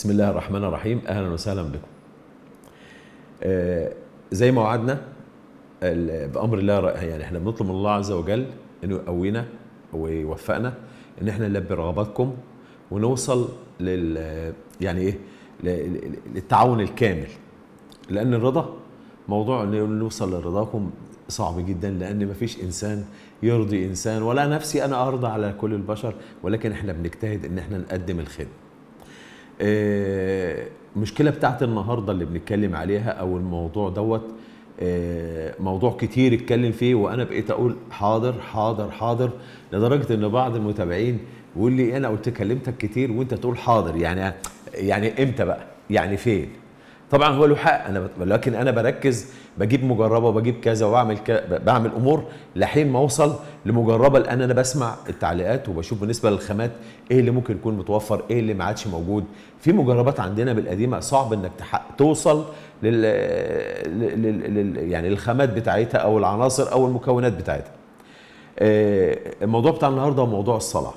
بسم الله الرحمن الرحيم اهلا وسهلا بكم آه، زي ما وعدنا بامر الله يعني احنا بنطلب من الله عز وجل انه يقوينا ويوفقنا ان احنا نلبي رغباتكم ونوصل لل يعني ايه للتعاون الكامل لان الرضا موضوع ان نوصل لرضاكم صعب جدا لان مفيش انسان يرضي انسان ولا نفسي انا ارضى على كل البشر ولكن احنا بنجتهد ان احنا نقدم الخدمه المشكله آه، بتاعت النهارده اللي بنتكلم عليها او الموضوع دوت آه، موضوع كتير اتكلم فيه وانا بقيت اقول حاضر حاضر حاضر لدرجه ان بعض المتابعين يقول لي انا قلت كلمتك كتير وانت تقول حاضر يعني يعني امتى بقى يعني فين طبعا هو له حق انا لكن انا بركز بجيب مجربه وبجيب كذا وبعمل بعمل امور لحين ما اوصل لمجربه لان انا بسمع التعليقات وبشوف بالنسبه للخامات ايه اللي ممكن يكون متوفر ايه اللي ما عادش موجود في مجربات عندنا بالقديمه صعب انك توصل لل... لل... لل... يعني للخامات بتاعتها او العناصر او المكونات بتاعتها آه، الموضوع بتاع النهارده هو موضوع الصلع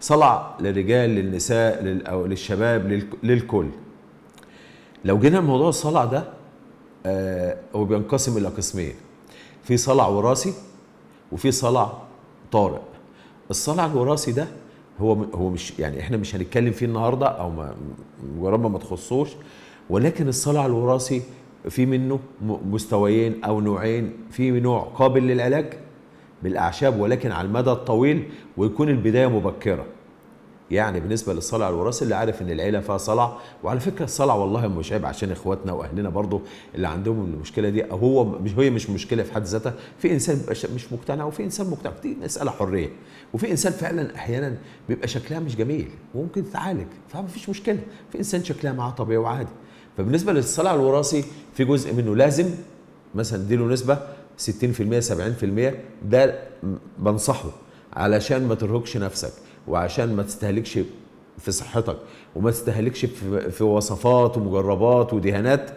صلع للرجال للنساء لل... أو للشباب لل... للكل لو جينا لموضوع الصلع ده آه، هو بينقسم الى قسمين في صلع وراثي وفي صلع طارئ الصلع الوراثي ده هو هو مش يعني احنا مش هنتكلم فيه النهارده او ما ربما ما تخصوش ولكن الصلع الوراثي في منه مستويين او نوعين في نوع قابل للعلاج بالاعشاب ولكن على المدى الطويل ويكون البدايه مبكره يعني بالنسبه للصلع الوراثي اللي عارف ان العيله فيها صلع وعلى فكره الصلع والله مش عيب عشان اخواتنا واهلنا برضو اللي عندهم المشكله دي هو مش هي مش مشكله في حد ذاتها في انسان بيبقى مش مقتنع وفي انسان مقتنع دي مساله حريه وفي انسان فعلا احيانا بيبقى شكلها مش جميل وممكن تتعالج فما فيش مشكله في انسان شكلها معاه طبيعي وعادي فبالنسبه للصلع الوراثي في جزء منه لازم مثلا له نسبه 60% 70% ده بنصحه علشان ما ترهقش نفسك وعشان ما تستهلكش في صحتك وما تستهلكش في, وصفات ومجربات ودهانات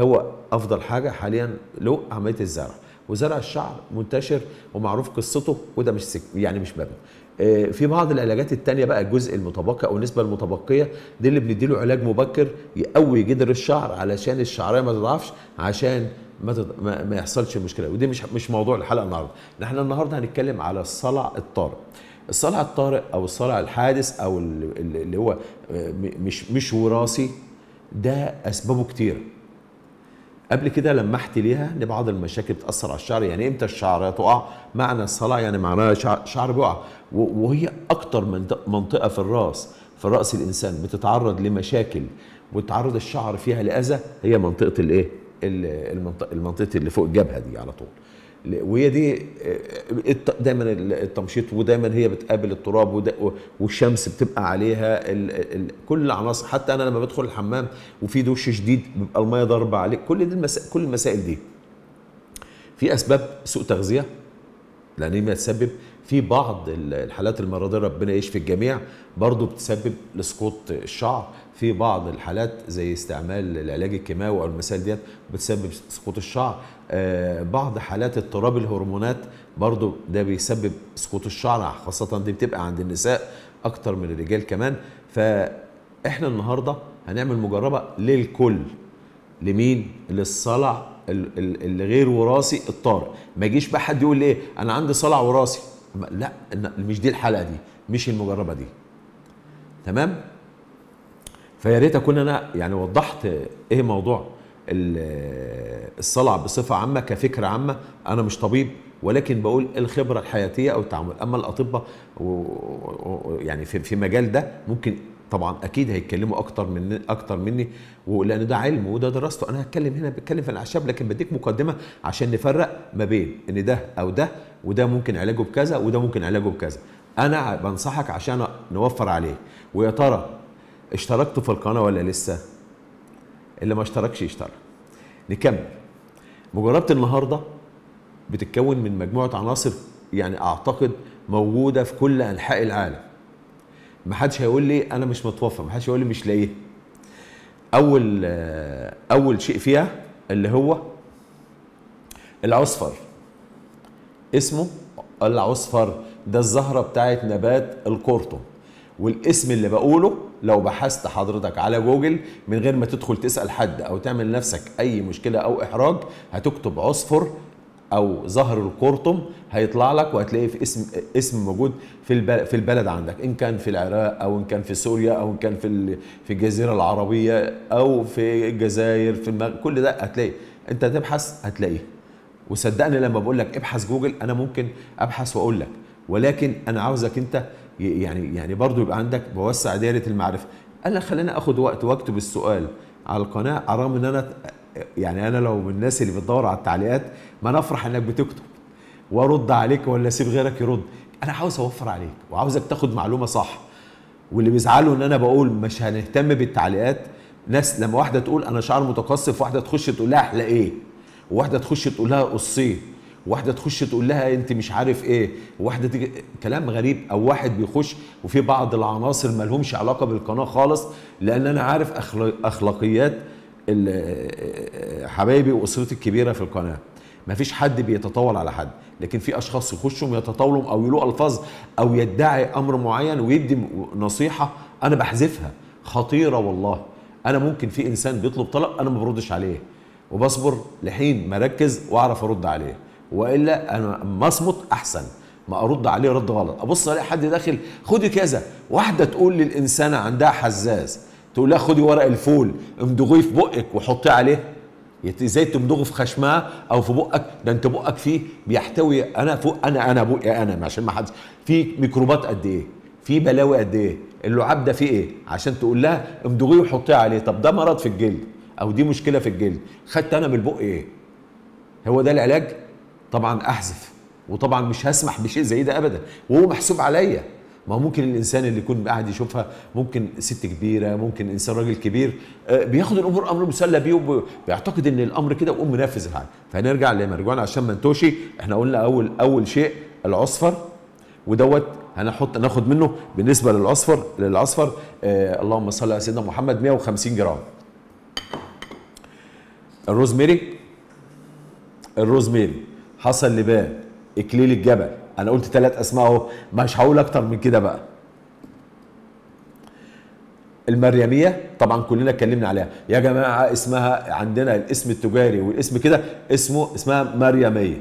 هو افضل حاجه حاليا له عمليه الزرع وزرع الشعر منتشر ومعروف قصته وده مش سك... يعني مش مبنى آه، في بعض العلاجات التانية بقى الجزء المتبقي او النسبه المتبقيه دي اللي بنديله علاج مبكر يقوي جدر الشعر علشان الشعريه ما تضعفش عشان ما, تض... ما ما يحصلش المشكله ودي مش مش موضوع الحلقه النهارده احنا النهارده هنتكلم على الصلع الطارئ الصلع الطارئ او الصلع الحادث او اللي هو آه، مش مش وراثي ده اسبابه كتير قبل كده لمحت ليها لبعض المشاكل بتاثر على الشعر يعني امتى الشعر تقع معنى الصلع يعني معناها شعر بيقع وهي اكتر منطقه في الراس في راس الانسان بتتعرض لمشاكل وتعرض الشعر فيها لاذى هي منطقه الايه المنطقه اللي فوق الجبهه دي على طول وهي دي دايما التمشيط ودايما هي بتقابل التراب والشمس بتبقى عليها الـ الـ كل العناصر حتى انا لما بدخل الحمام وفي دوش شديد بيبقى الميه ضاربه عليك كل دي المسا... كل المسائل دي في اسباب سوء تغذيه الانيميا تسبب في بعض الحالات المرضيه ربنا يشفي الجميع برضه بتسبب لسقوط الشعر في بعض الحالات زي استعمال العلاج الكيماوي او المسائل ديت بتسبب سقوط الشعر آه، بعض حالات اضطراب الهرمونات برضو ده بيسبب سقوط الشعر خاصه دي بتبقى عند النساء اكتر من الرجال كمان فاحنا النهارده هنعمل مجربه للكل لمين للصلع اللي غير وراثي الطارئ ما يجيش بقى حد يقول لي ايه انا عندي صلع وراثي لا مش دي الحلقه دي مش المجربه دي تمام فيا ريت اكون انا يعني وضحت ايه موضوع الصلع بصفه عامه كفكره عامه انا مش طبيب ولكن بقول الخبره الحياتيه او التعامل اما الاطباء يعني في في مجال ده ممكن طبعا اكيد هيتكلموا اكتر من اكتر مني ولان ده علم وده دراسته انا هتكلم هنا بتكلم في الاعشاب لكن بديك مقدمه عشان نفرق ما بين ان ده او ده وده ممكن علاجه بكذا وده ممكن علاجه بكذا انا بنصحك عشان نوفر عليه ويا ترى اشتركتوا في القناه ولا لسه اللي ما اشتركش يشترك نكمل مجربه النهارده بتتكون من مجموعه عناصر يعني اعتقد موجوده في كل انحاء العالم ما حدش هيقول لي انا مش متوفر ما حدش هيقول لي مش لاقيه اول اول شيء فيها اللي هو العصفر اسمه العصفر ده الزهره بتاعت نبات القرطم والاسم اللي بقوله لو بحثت حضرتك على جوجل من غير ما تدخل تسأل حد أو تعمل نفسك أي مشكلة أو إحراج هتكتب عصفر او ظهر القرطم هيطلع لك وهتلاقيه في اسم اسم موجود في في البلد عندك ان كان في العراق او ان كان في سوريا او ان كان في في الجزيره العربيه او في الجزائر في المغرب كل ده هتلاقيه انت تبحث هتلاقيه وصدقني لما بقول لك ابحث جوجل انا ممكن ابحث واقول لك ولكن انا عاوزك انت يعني يعني برضه يبقى عندك بوسع دايره المعرفه قال لك خلينا اخد وقت واكتب السؤال على القناه ارغم ان انا يعني انا لو من الناس اللي بتدور على التعليقات ما انا افرح انك بتكتب وارد عليك ولا اسيب غيرك يرد انا عاوز اوفر عليك وعاوزك تاخد معلومه صح واللي بيزعلوا ان انا بقول مش هنهتم بالتعليقات ناس لما واحده تقول انا شعر متقصف واحده تخش تقول لها احلى ايه وواحده تخش تقول لها قصيه واحده تخش تقول لها انت مش عارف ايه واحده تيجي كلام غريب او واحد بيخش وفي بعض العناصر ما لهمش علاقه بالقناه خالص لان انا عارف اخلاقيات حبايبي واسرتي الكبيره في القناه ما فيش حد بيتطاول على حد لكن في اشخاص يخشوا يتطاولوا او يلو الفاظ او يدعي امر معين ويدي نصيحه انا بحذفها خطيره والله انا ممكن في انسان بيطلب طلب انا ما بردش عليه وبصبر لحين ما اركز واعرف ارد عليه والا انا ما اصمت احسن ما ارد عليه رد غلط ابص الاقي حد داخل خدي كذا واحده تقول للانسانه عندها حزاز تقول لها خدي ورق الفول امضغيه في بقك وحطيه عليه ازاي تمضغه في خشمها او في بقك ده انت بقك فيه بيحتوي انا فوق انا انا بقي انا عشان ما حد في ميكروبات قد ايه في بلاوي قد ايه اللعاب ده فيه ايه عشان تقول لها امضغيه وحطيه عليه طب ده مرض في الجلد او دي مشكله في الجلد خدت انا من البق ايه هو ده العلاج طبعا احذف وطبعا مش هسمح بشيء زي ده ابدا وهو محسوب عليا ما هو ممكن الانسان اللي يكون قاعد يشوفها ممكن ست كبيره ممكن انسان راجل كبير آه، بياخد الامور امر مسلى بيه وبيعتقد ان الامر كده ويقوم منفذ الحاجه فهنرجع لما رجعنا عشان ما نتوشي احنا قلنا اول اول شيء العصفر ودوت هنحط ناخد منه بالنسبه للعصفر للعصفر آه اللهم صل على سيدنا محمد 150 جرام الروزميري الروزميري حصل لبان اكليل الجبل انا قلت ثلاث اسماء اهو مش هقول اكتر من كده بقى المريميه طبعا كلنا اتكلمنا عليها يا جماعه اسمها عندنا الاسم التجاري والاسم كده اسمه اسمها مريميه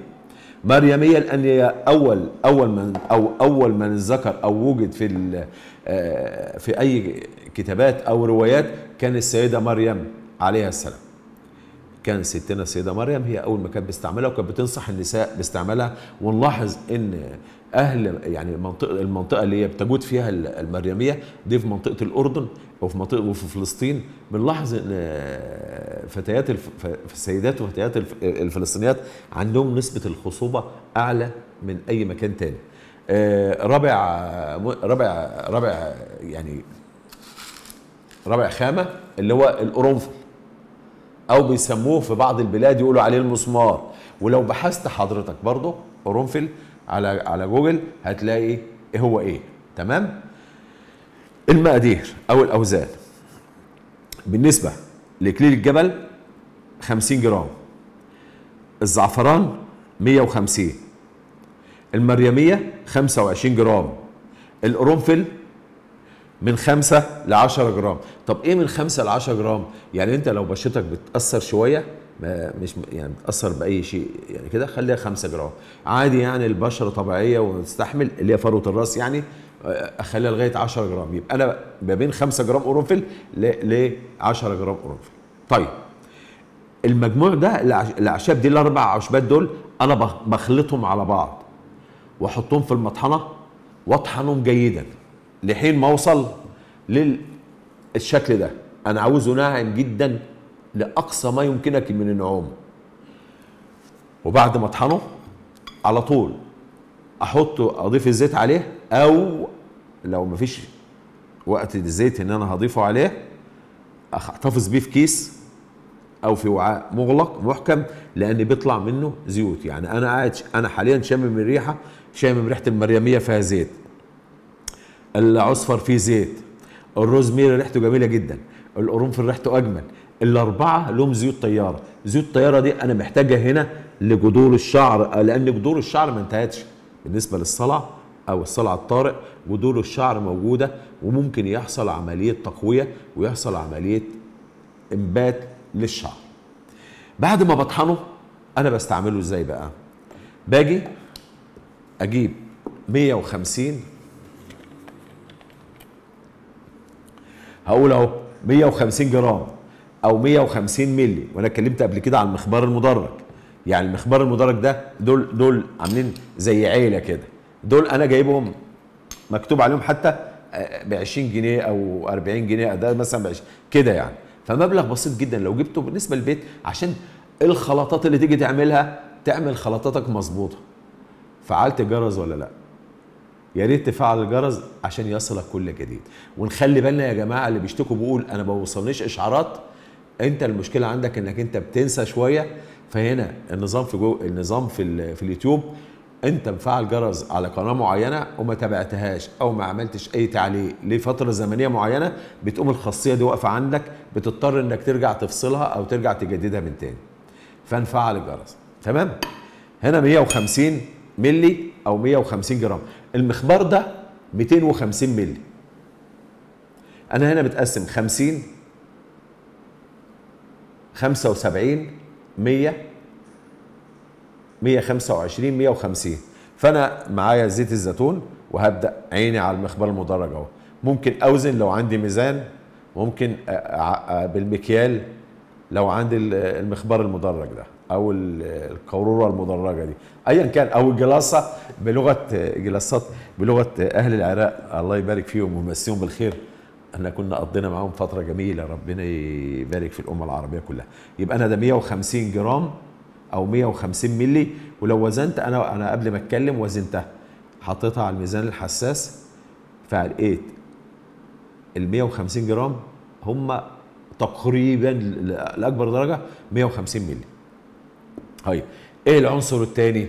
مريميه لان هي اول اول من او اول من ذكر او وجد في آه، في اي كتابات او روايات كان السيده مريم عليها السلام كان ستنا السيده مريم هي اول ما كانت بتستعملها وكانت بتنصح النساء باستعمالها ونلاحظ ان اهل يعني المنطقه المنطقه اللي هي بتجود فيها المريميه دي في منطقه الاردن وفي منطقه وفي فلسطين بنلاحظ ان فتيات الف... السيدات وفتيات الف... الفلسطينيات عندهم نسبه الخصوبه اعلى من اي مكان تاني آه، رابع رابع رابع يعني رابع خامه اللي هو القرنفل او بيسموه في بعض البلاد يقولوا عليه المسمار ولو بحثت حضرتك برضه قرنفل على على جوجل هتلاقي ايه هو ايه تمام المقادير او الاوزان بالنسبه لاكليل الجبل 50 جرام الزعفران 150 المريميه 25 جرام القرنفل من 5 ل 10 جرام طب ايه من 5 ل 10 جرام يعني انت لو بشرتك بتاثر شويه ما مش يعني بتاثر باي شيء يعني كده خليها 5 جرام عادي يعني البشره طبيعيه وتستحمل اللي هي فروه الراس يعني آه، اخليها لغايه 10 جرام يبقى انا ما بين 5 جرام قرنفل ل 10 جرام قرنفل طيب المجموع ده الاعشاب دي الاربع عشبات دول انا بخلطهم على بعض واحطهم في المطحنه واطحنهم جيدا لحين ما اوصل للشكل ده انا عاوزه ناعم جدا لاقصى ما يمكنك من النعومه وبعد ما اطحنه على طول احط اضيف الزيت عليه او لو مفيش وقت الزيت ان انا هضيفه عليه احتفظ بيه في كيس او في وعاء مغلق محكم لان بيطلع منه زيوت يعني انا قاعد انا حاليا شامم الريحه شامم ريحه المريميه فيها زيت العصفر فيه زيت ميري ريحته جميله جدا القرنفل ريحته اجمل الاربعه لهم زيوت طياره زيوت الطياره دي انا محتاجها هنا لجذور الشعر لان جذور الشعر ما انتهتش بالنسبه للصلع او الصلع الطارئ جذور الشعر موجوده وممكن يحصل عمليه تقويه ويحصل عمليه انبات للشعر بعد ما بطحنه انا بستعمله ازاي بقى باجي اجيب 150 هقول اهو 150 جرام او 150 مللي وانا اتكلمت قبل كده عن المخبار المدرج يعني المخبار المدرج ده دول دول عاملين زي عيله كده دول انا جايبهم مكتوب عليهم حتى آه، ب 20 جنيه او 40 جنيه ده مثلا ب كده يعني فمبلغ بسيط جدا لو جبته بالنسبه للبيت عشان الخلطات اللي تيجي تعملها تعمل خلطاتك مظبوطه فعلت الجرس ولا لا يا ريت تفعل الجرس عشان يصلك كل جديد ونخلي بالنا يا جماعه اللي بيشتكوا بيقول انا ما بوصلنيش اشعارات انت المشكله عندك انك انت بتنسى شويه فهنا النظام في جو النظام في, في اليوتيوب انت مفعل جرس على قناه معينه وما تابعتهاش او ما عملتش اي تعليق لفتره زمنيه معينه بتقوم الخاصيه دي واقفه عندك بتضطر انك ترجع تفصلها او ترجع تجددها من تاني فنفعل الجرس تمام هنا 150 ملي او 150 جرام المخبار ده 250 مللي انا هنا متقسم 50 75 100 125 150 فانا معايا زيت الزيتون وهبدا عيني على المخبار المدرج اهو ممكن اوزن لو عندي ميزان ممكن بالمكيال لو عندي المخبار المدرج ده او القاروره المدرجه دي ايا كان او الجلاصه بلغه جلاصات بلغه اهل العراق الله يبارك فيهم ويمسيهم بالخير احنا كنا قضينا معاهم فتره جميله ربنا يبارك في الامه العربيه كلها يبقى انا ده 150 جرام او 150 ملي ولو وزنت انا انا قبل ما اتكلم وزنتها حطيتها على الميزان الحساس فعلقيت ال 150 جرام هم تقريبا لاكبر درجه 150 مللي طيب ايه العنصر الثاني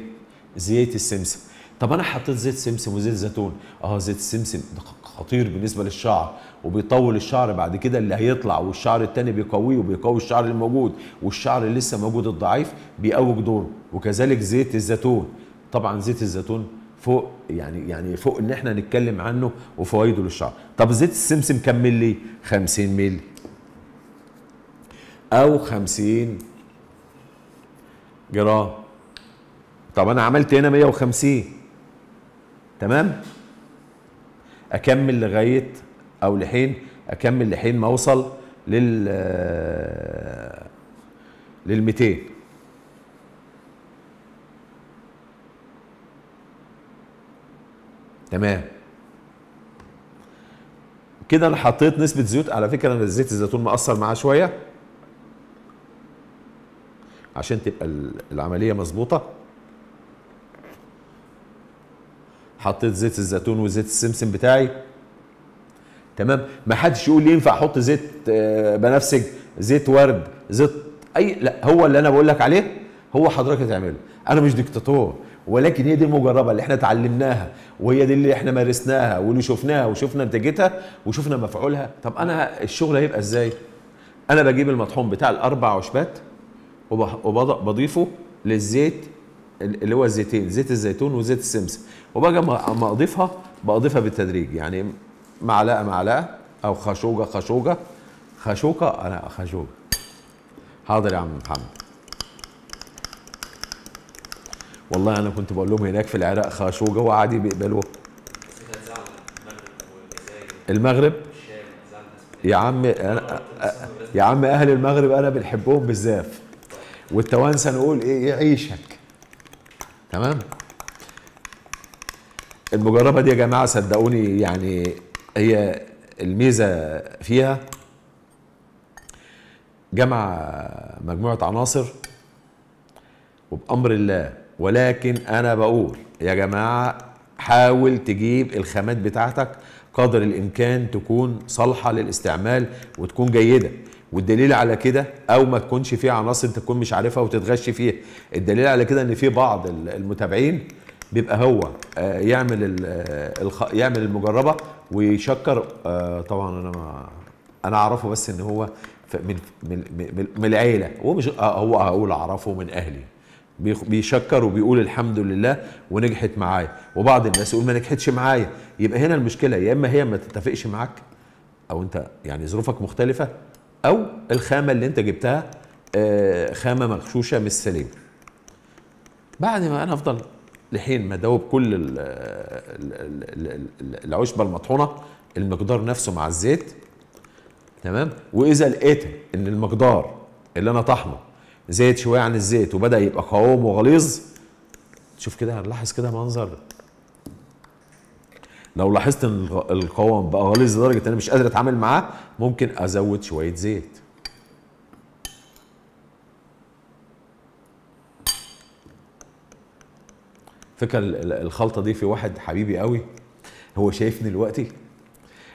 زيت السمسم طب انا حطيت زيت سمسم وزيت زيتون اه زيت السمسم ده خطير بالنسبه للشعر وبيطول الشعر بعد كده اللي هيطلع والشعر الثاني بيقويه وبيقوي الشعر الموجود والشعر اللي لسه موجود الضعيف بيقوي دوره وكذلك زيت الزيتون طبعا زيت الزيتون فوق يعني يعني فوق ان احنا نتكلم عنه وفوائده للشعر طب زيت السمسم كم ملي 50 ملي أو خمسين جرام طب أنا عملت هنا مية وخمسين تمام أكمل لغاية أو لحين أكمل لحين ما أوصل لل لل 200 تمام كده انا حطيت نسبه زيوت على فكره انا زيت الزيتون مقصر معاه شويه عشان تبقى العمليه مظبوطه حطيت زيت الزيتون وزيت السمسم بتاعي تمام ما حدش يقول لي ينفع احط زيت آه، بنفسج زيت ورد زيت اي لا هو اللي انا بقول لك عليه هو حضرتك تعمله انا مش ديكتاتور ولكن هي دي المجربه اللي احنا اتعلمناها وهي دي اللي احنا مارسناها واللي شفناها وشفنا نتيجتها وشفنا مفعولها طب انا الشغل هيبقى ازاي انا بجيب المطحون بتاع الاربع عشبات وبضيفه للزيت اللي هو الزيتين زيت الزيتون وزيت السمسم وباجي اما اضيفها بضيفها بالتدريج يعني معلقه معلقه او خشوجه خشوجه خشوكه انا خشوجه حاضر يا عم محمد والله انا كنت بقول لهم هناك في العراق خشوجه وعادي بيقبلوها المغرب يا عم أنا يا عم اهل المغرب انا بنحبهم بزاف والتوانسه نقول ايه يعيشك إيه؟ تمام المجربه دي يا جماعه صدقوني يعني هي الميزه فيها جمع مجموعه عناصر وبامر الله ولكن انا بقول يا جماعه حاول تجيب الخامات بتاعتك قدر الامكان تكون صالحه للاستعمال وتكون جيده والدليل على كده او ما تكونش فيه عناصر انت تكون مش عارفها وتتغش فيها الدليل على كده ان في بعض المتابعين بيبقى هو آه، يعمل آه، يعمل المجربه ويشكر آه، طبعا انا ما انا اعرفه بس ان هو من من من العيله هو مش هو هقول اعرفه من اهلي بيشكر وبيقول الحمد لله ونجحت معايا وبعض الناس يقول ما نجحتش معايا يبقى هنا المشكله يا اما هي ما تتفقش معاك او انت يعني ظروفك مختلفه او الخامه اللي انت جبتها آه، خامه مغشوشه مش سليمه بعد ما انا افضل لحين ما دوب كل العشبه المطحونه المقدار نفسه مع الزيت تمام واذا لقيت ان المقدار اللي انا طحنه زيت شويه عن الزيت وبدا يبقى قوام وغليظ تشوف كده هنلاحظ كده منظر لو لاحظت ان القوام بقى غليظ لدرجه ان انا مش قادر اتعامل معاه ممكن ازود شويه زيت فكره الخلطه دي في واحد حبيبي قوي هو شايفني دلوقتي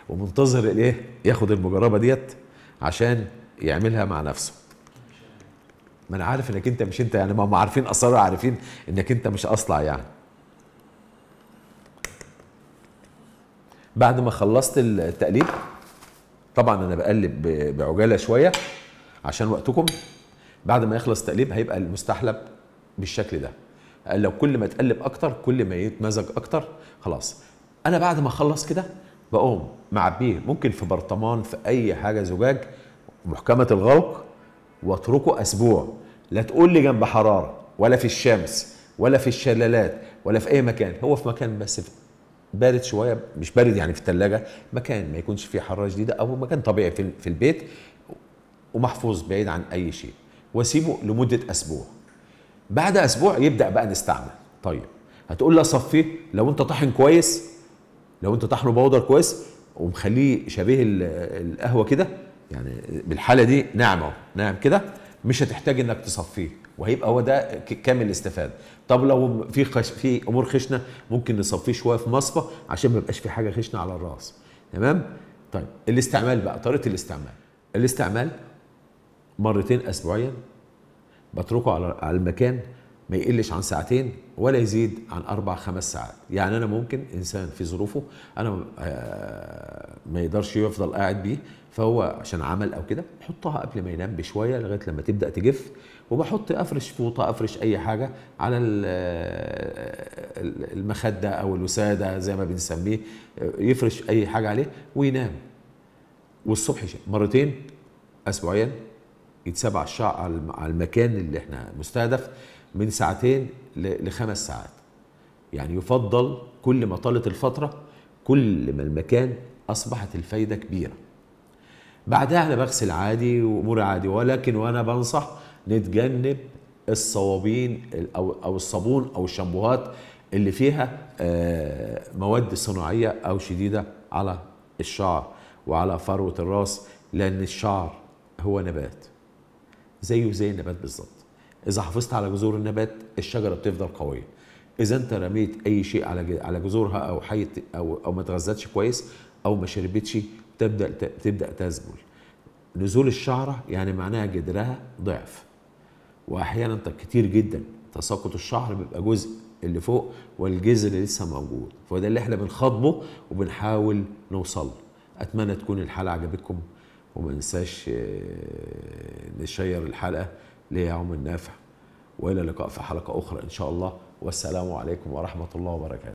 ومنتظر ايه ياخد المجربه ديت عشان يعملها مع نفسه ما انا عارف انك انت مش انت يعني ما هم عارفين اصلا عارفين انك انت مش اصلع يعني بعد ما خلصت التقليب طبعا انا بقلب بعجاله شويه عشان وقتكم بعد ما يخلص التقليب هيبقى المستحلب بالشكل ده قال لو كل ما تقلب اكتر كل ما يتمزج اكتر خلاص انا بعد ما اخلص كده بقوم معبيه ممكن في برطمان في اي حاجه زجاج محكمه الغلق واتركه اسبوع لا تقول لي جنب حراره ولا في الشمس ولا في الشلالات ولا في اي مكان هو في مكان بس في بارد شويه مش بارد يعني في الثلاجه مكان ما يكونش فيه حراره شديده او مكان طبيعي في, في البيت ومحفوظ بعيد عن اي شيء واسيبه لمده اسبوع بعد اسبوع يبدا بقى نستعمل طيب هتقول لي اصفيه لو انت طحن كويس لو انت طحنه بودر كويس ومخليه شبيه القهوه كده يعني بالحاله دي ناعمه ناعم كده مش هتحتاج انك تصفيه وهيبقى هو ده كامل الاستفاده طب لو في خش... في امور خشنه ممكن نصفيه شويه في مصفى عشان ما يبقاش في حاجه خشنه على الراس تمام طيب الاستعمال بقى طريقه الاستعمال الاستعمال مرتين اسبوعيا بتركه على على المكان ما يقلش عن ساعتين ولا يزيد عن اربع خمس ساعات يعني انا ممكن انسان في ظروفه انا آه، ما يقدرش يفضل قاعد بيه فهو عشان عمل او كده حطها قبل ما ينام بشويه لغايه لما تبدا تجف وبحط افرش فوطه افرش اي حاجه على آه، المخده او الوساده زي ما بنسميه آه، يفرش اي حاجه عليه وينام والصبح مرتين اسبوعيا يتساب الشعر على المكان اللي احنا مستهدف من ساعتين لخمس ساعات يعني يفضل كل ما طالت الفتره كل ما المكان اصبحت الفايده كبيره بعدها انا بغسل عادي واموري عادي ولكن وانا بنصح نتجنب الصوابين او او الصابون او الشامبوهات اللي فيها آه، مواد صناعيه او شديده على الشعر وعلى فروه الراس لان الشعر هو نبات زيه زي النبات بالظبط اذا حافظت على جذور النبات الشجره بتفضل قويه اذا انت رميت اي شيء على على جذورها او حي او او ما اتغذتش كويس او ما شربتش تبدا تبدا تذبل نزول الشعره يعني معناها جدرها ضعف واحيانا كتير جدا تساقط الشعر بيبقى جزء اللي فوق والجذر لسه موجود فده اللي احنا بنخاطبه وبنحاول نوصل اتمنى تكون الحلقه عجبتكم وما ننساش آه، نشير الحلقه ليا عمر النافع والى اللقاء في حلقه اخرى ان شاء الله والسلام عليكم ورحمه الله وبركاته